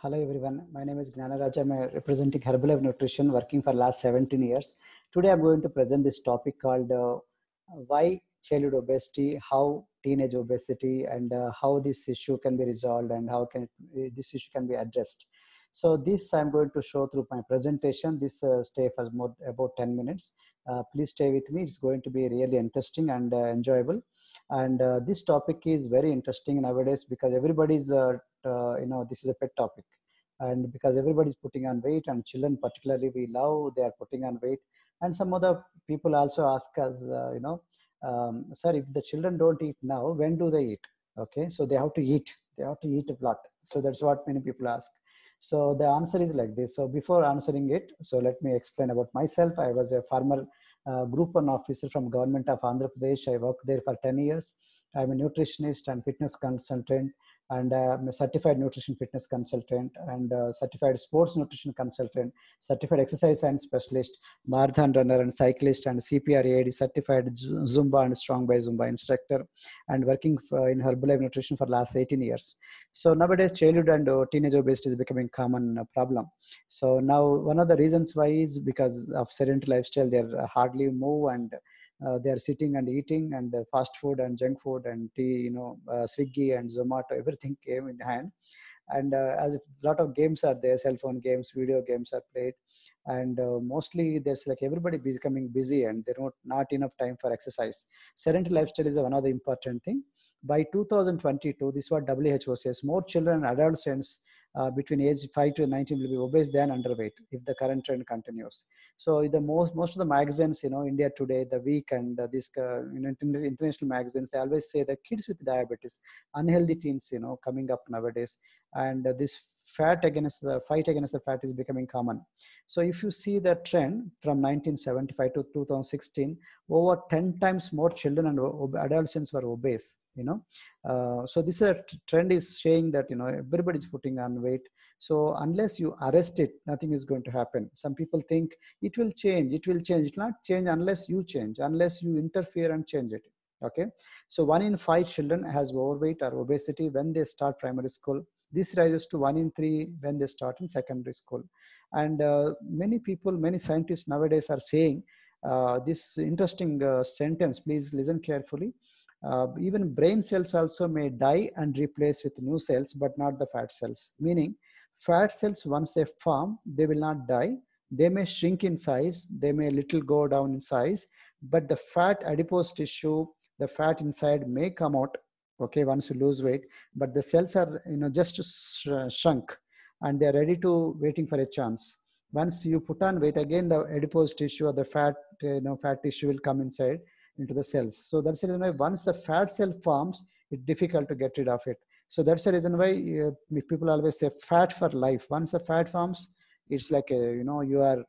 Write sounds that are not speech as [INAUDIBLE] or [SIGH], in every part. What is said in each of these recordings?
Hello everyone, my name is Gnanaraj. I'm representing Herbal Life Nutrition working for last 17 years. Today I'm going to present this topic called uh, why childhood obesity, how teenage obesity and uh, how this issue can be resolved and how can it, uh, this issue can be addressed. So this I'm going to show through my presentation. This uh, stay for more about 10 minutes. Uh, please stay with me. It's going to be really interesting and uh, enjoyable. And uh, this topic is very interesting nowadays because everybody's, uh, uh, you know, this is a pet topic. And because everybody's putting on weight and children particularly we love, they are putting on weight. And some other people also ask us, uh, you know, um, sir, if the children don't eat now, when do they eat? Okay, so they have to eat. They have to eat a lot. So that's what many people ask. So the answer is like this. So before answering it, so let me explain about myself. I was a farmer, uh, group one officer from government of Andhra Pradesh. I worked there for 10 years. I'm a nutritionist and fitness consultant and I'm uh, a certified nutrition fitness consultant and uh, certified sports nutrition consultant, certified exercise science specialist, marathon runner and cyclist, and CPRAID certified Zumba and Strong by Zumba instructor, and working for, in Herbalife Nutrition for last 18 years. So nowadays, childhood and uh, teenage obesity is becoming common problem. So now one of the reasons why is because of sedentary lifestyle, they hardly move and uh, they are sitting and eating and uh, fast food and junk food and tea you know uh, swiggy and zomato [LAUGHS] everything came in hand and uh, as a lot of games are there cell phone games video games are played and uh, mostly there's like everybody becoming busy and they're not, not enough time for exercise sedentary lifestyle is another important thing by 2022 this is what who says more children and adolescents uh, between age 5 to 19 will be obese than underweight if the current trend continues so the most most of the magazines you know india today the week and uh, these uh, international magazines they always say that kids with diabetes unhealthy teens you know coming up nowadays and this fat against the fight against the fat is becoming common so if you see the trend from 1975 to 2016 over 10 times more children and adolescents were obese you know uh, so this trend is saying that you know is putting on weight so unless you arrest it nothing is going to happen some people think it will change it will change it will not change unless you change unless you interfere and change it okay so one in five children has overweight or obesity when they start primary school this rises to one in three when they start in secondary school and uh, many people many scientists nowadays are saying uh, this interesting uh, sentence please listen carefully uh, even brain cells also may die and replace with new cells but not the fat cells meaning fat cells once they form they will not die they may shrink in size they may little go down in size but the fat adipose tissue the fat inside may come out okay once you lose weight but the cells are you know just sh shrunk and they are ready to waiting for a chance once you put on weight again the adipose tissue or the fat you know fat tissue will come inside into the cells so that's the reason why once the fat cell forms it's difficult to get rid of it so that's the reason why uh, people always say fat for life once the fat forms it's like a, you know you are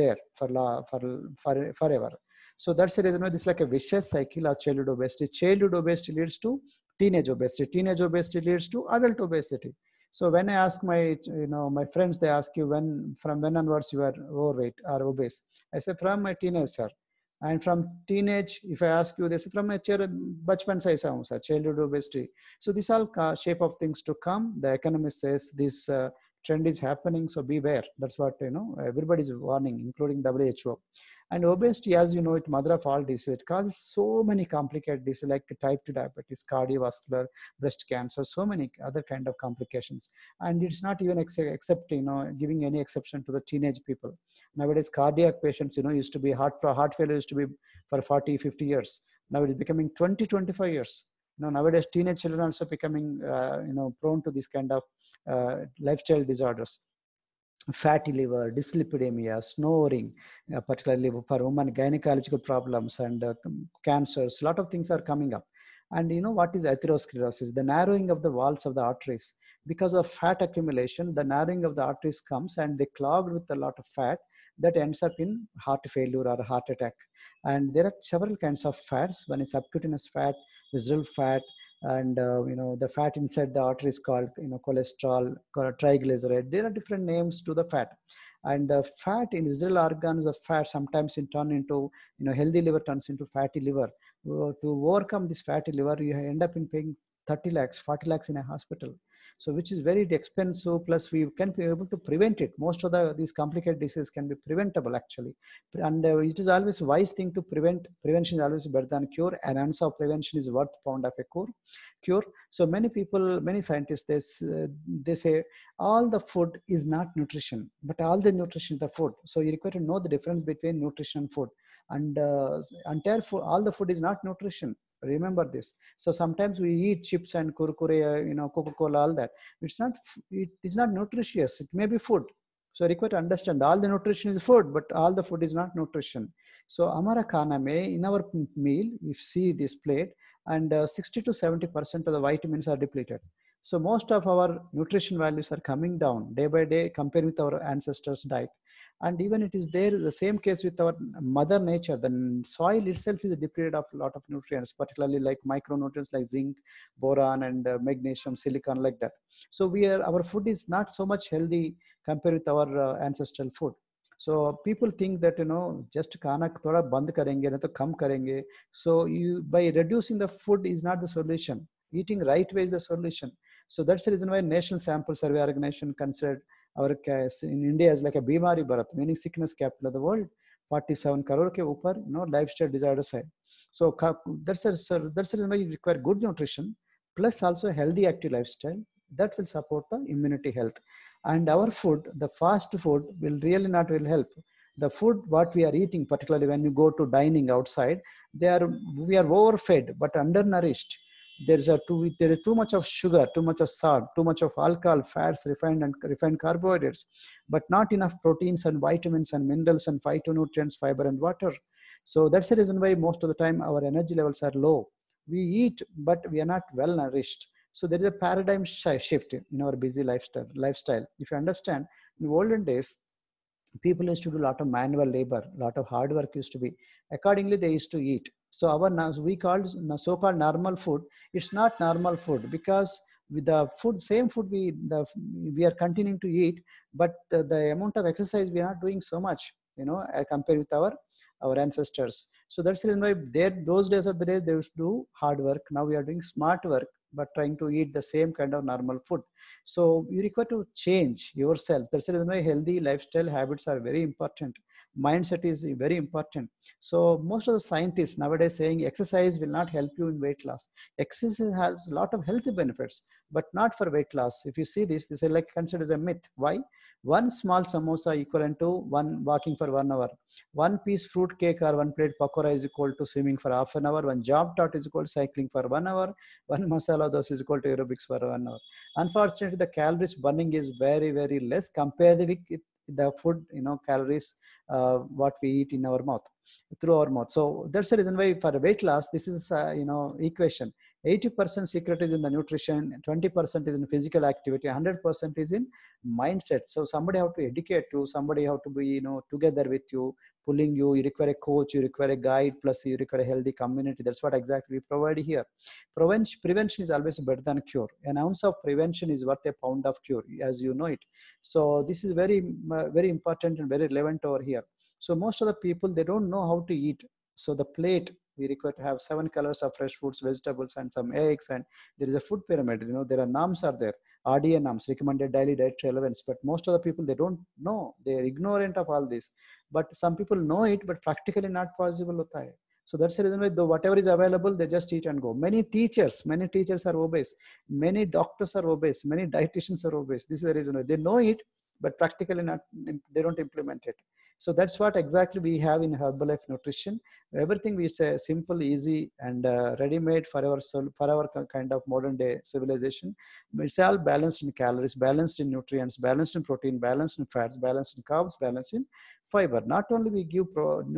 there for la, for for forever so that's the reason why this is like a vicious cycle of childhood obesity. Childhood obesity leads to teenage obesity. Teenage obesity leads to adult obesity. So when I ask my, you know, my friends, they ask you when, from when onwards you are overweight or obese. I say from my teenage, sir. And from teenage, if I ask you, they say from my childhood. size, sir, childhood obesity. So this all shape of things to come. The economist says this uh, trend is happening so beware that's what you know everybody's warning including who and obesity as you know it mother of all disease it causes so many complicated diseases like type 2 diabetes cardiovascular breast cancer so many other kind of complications and it's not even ex- except you know giving any exception to the teenage people nowadays cardiac patients you know used to be heart heart failure used to be for 40 50 years now it is becoming 20 25 years know nowadays teenage children also becoming uh, you know prone to these kind of uh, lifestyle disorders fatty liver dyslipidemia snoring uh, particularly for women gynecological problems and uh, cancers a lot of things are coming up and you know what is atherosclerosis the narrowing of the walls of the arteries because of fat accumulation the narrowing of the arteries comes and they clogged with a lot of fat that ends up in heart failure or heart attack. And there are several kinds of fats. One is subcutaneous fat, visceral fat, and uh, you know the fat inside the artery is called you know cholesterol, triglyceride. There are different names to the fat and the fat in visceral organs the fat sometimes in turn into you know healthy liver turns into fatty liver uh, to overcome this fatty liver you end up in paying 30 lakhs 40 lakhs in a hospital so which is very expensive plus we can be able to prevent it most of the these complicated diseases can be preventable actually and uh, it is always wise thing to prevent prevention is always better than cure and answer of prevention is worth pound of a cure cure so many people many scientists they, uh, they say all the food is not nutrition but all the nutrition the food so you require to know the difference between nutrition and food and uh, entire food all the food is not nutrition remember this so sometimes we eat chips and kurkure uh, you know coca cola all that it's not it is not nutritious it may be food so require to understand all the nutrition is food but all the food is not nutrition so amara may in our meal if see this plate and uh, 60 to 70 percent of the vitamins are depleted so most of our nutrition values are coming down day by day compared with our ancestors diet and even it is there the same case with our mother nature the soil itself is depleted of a lot of nutrients particularly like micronutrients like zinc boron and uh, magnesium silicon like that so we are our food is not so much healthy compared with our uh, ancestral food so people think that you know just khana thoda band karenge na to kam karenge so you by reducing the food is not the solution eating right way is the solution so that's the reason why national sample survey organization considered our in India is like a बीमारी Bharat meaning sickness capital of the world 47 crore के ऊपर you know lifestyle disorders है so that's a that's a you require good nutrition plus also healthy active lifestyle that will support the immunity health and our food the fast food will really not will help the food what we are eating particularly when you go to dining outside they are we are overfed but undernourished there's a too there is too much of sugar too much of salt too much of alcohol fats refined and refined carbohydrates but not enough proteins and vitamins and minerals and phytonutrients fiber and water so that's the reason why most of the time our energy levels are low we eat but we are not well nourished so there is a paradigm shift in our busy lifestyle lifestyle if you understand in olden days people used to do a lot of manual labor a lot of hard work used to be accordingly they used to eat so our we called so-called normal food. It's not normal food because with the food, same food we the we are continuing to eat, but uh, the amount of exercise we are not doing so much. You know, uh, compared with our our ancestors. So that's the reason why there those days of the day they used to do hard work. Now we are doing smart work, but trying to eat the same kind of normal food. So you require to change yourself. That's the reason why healthy lifestyle habits are very important mindset is very important so most of the scientists nowadays saying exercise will not help you in weight loss exercise has a lot of health benefits but not for weight loss if you see this this is like considered as a myth why one small samosa equivalent to one walking for one hour one piece fruit cake or one plate pakora is equal to swimming for half an hour one job tot is equal to cycling for one hour one masala dosa is equal to aerobics for one hour unfortunately the calories burning is very very less compared with the food you know calories uh, what we eat in our mouth through our mouth so that's the reason why for weight loss this is uh, you know equation 80% secret is in the nutrition 20% is in physical activity 100% is in mindset so somebody have to educate you somebody have to be you know together with you pulling you you require a coach you require a guide plus you require a healthy community that's what exactly we provide here prevention prevention is always better than cure an ounce of prevention is worth a pound of cure as you know it so this is very uh, very important and very relevant over here so most of the people they don't know how to eat so the plate we require to have seven colors of fresh fruits, vegetables, and some eggs. And there is a food pyramid. You know, there are norms are there. RDA norms, recommended daily dietary relevance. But most of the people they don't know. They are ignorant of all this. But some people know it, but practically not possible. So that's the reason why though whatever is available, they just eat and go. Many teachers, many teachers are obese. Many doctors are obese. Many dietitians are obese. This is the reason why they know it, but practically not they don't implement it so that's what exactly we have in herbalife nutrition everything is a simple easy and uh, ready made for our for our kind of modern day civilization it's all balanced in calories balanced in nutrients balanced in protein balanced in fats balanced in carbs balanced in fiber not only we give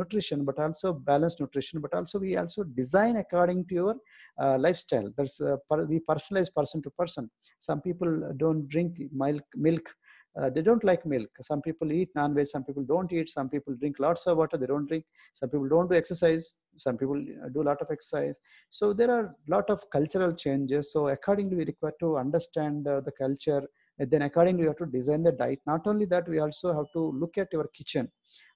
nutrition but also balanced nutrition but also we also design according to your uh, lifestyle there's uh, per, we personalize person to person some people don't drink milk milk uh, they don't like milk. Some people eat non-veg, some people don't eat, some people drink lots of water, they don't drink, some people don't do exercise, some people uh, do a lot of exercise. So there are a lot of cultural changes. So accordingly, we require to understand uh, the culture. And then accordingly, we have to design the diet. Not only that, we also have to look at your kitchen.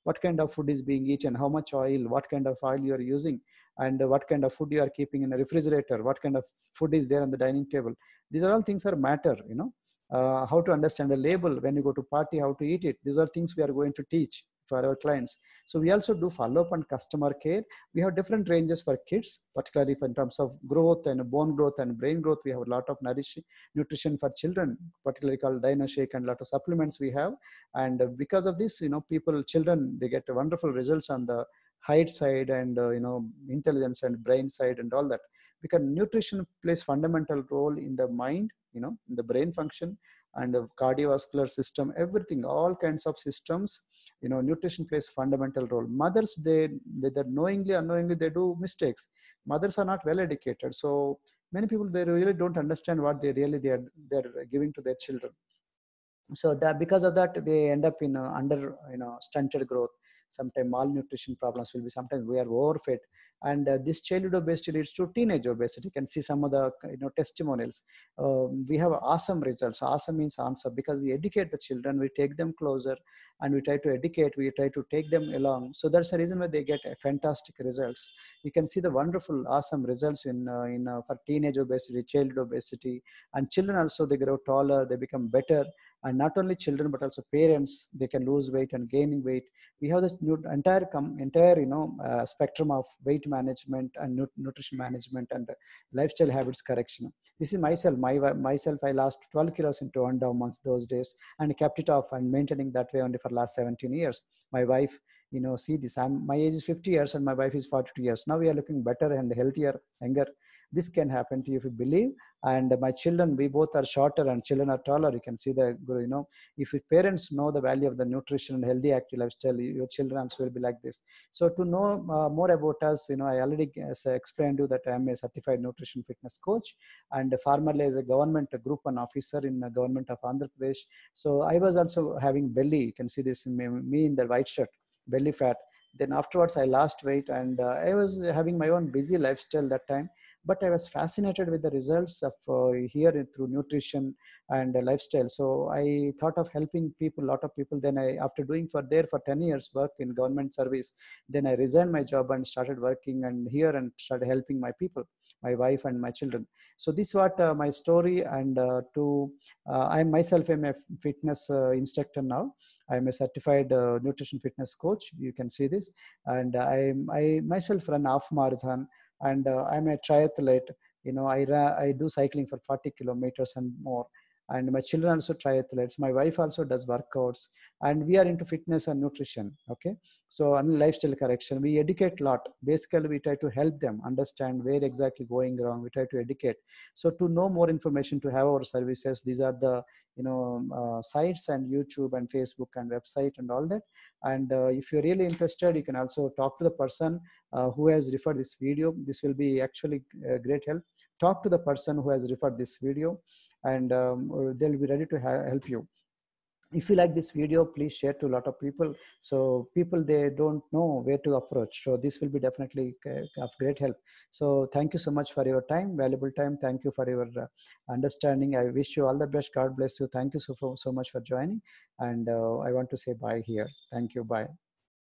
What kind of food is being eaten? How much oil? What kind of oil you are using? And what kind of food you are keeping in the refrigerator? What kind of food is there on the dining table? These are all things are matter, you know uh, how to understand a label when you go to party, how to eat it. These are things we are going to teach for our clients. So we also do follow-up and customer care. We have different ranges for kids, particularly in terms of growth and bone growth and brain growth. We have a lot of nourishing nutrition for children, particularly called Dino Shake and a lot of supplements we have. And because of this, you know, people, children, they get wonderful results on the height side and uh, you know intelligence and brain side and all that because nutrition plays fundamental role in the mind you know in the brain function and the cardiovascular system everything all kinds of systems you know nutrition plays fundamental role mothers they whether knowingly unknowingly they do mistakes mothers are not well educated so many people they really don't understand what they really they are they're giving to their children so that because of that they end up in under you know stunted growth sometimes malnutrition problems will be sometimes we are overfed and uh, this childhood obesity leads to teenage obesity you can see some of the you know testimonials um, we have awesome results awesome means answer because we educate the children we take them closer and we try to educate we try to take them along so that's the reason why they get uh, fantastic results you can see the wonderful awesome results in uh, in uh, for teenage obesity childhood obesity and children also they grow taller they become better and not only children but also parents they can lose weight and gaining weight we have this entire come entire you know uh, spectrum of weight management and nutrition management and lifestyle habits correction this is myself my myself i lost 12 kilos into one down months those days and kept it off and maintaining that way only for last 17 years my wife you know see this i'm my age is 50 years and my wife is 42 years now we are looking better and healthier younger this can happen to you if you believe. And my children, we both are shorter and children are taller. You can see the, you know, if your parents know the value of the nutrition and healthy active lifestyle, your children also will be like this. So to know uh, more about us, you know, I already I uh, explained to you that I am a certified nutrition fitness coach and formerly as a government a group one officer in the government of Andhra Pradesh. So I was also having belly. You can see this in me, me in the white shirt, belly fat then afterwards i lost weight and uh, i was having my own busy lifestyle that time but i was fascinated with the results of uh, here through nutrition and uh, lifestyle so i thought of helping people a lot of people then i after doing for there for 10 years work in government service then i resigned my job and started working and here and started helping my people my wife and my children so this is what uh, my story and uh, to uh, i myself am a fitness uh, instructor now i am a certified nutrition fitness coach you can see this and i i myself run half marathon and uh, i'm a triathlete you know i ra- i do cycling for 40 kilometers and more and my children also triathletes my wife also does workouts and we are into fitness and nutrition okay so and lifestyle correction we educate a lot basically we try to help them understand where exactly going wrong we try to educate so to know more information to have our services these are the you know um, uh, sites and youtube and facebook and website and all that and uh, if you're really interested you can also talk to the person uh, who has referred this video. This will be actually a uh, great help. Talk to the person who has referred this video and um, they'll be ready to help you. If you like this video, please share to a lot of people. So people, they don't know where to approach. So this will be definitely uh, of great help. So thank you so much for your time, valuable time. Thank you for your understanding. I wish you all the best. God bless you. Thank you so, so much for joining. And uh, I want to say bye here. Thank you. Bye.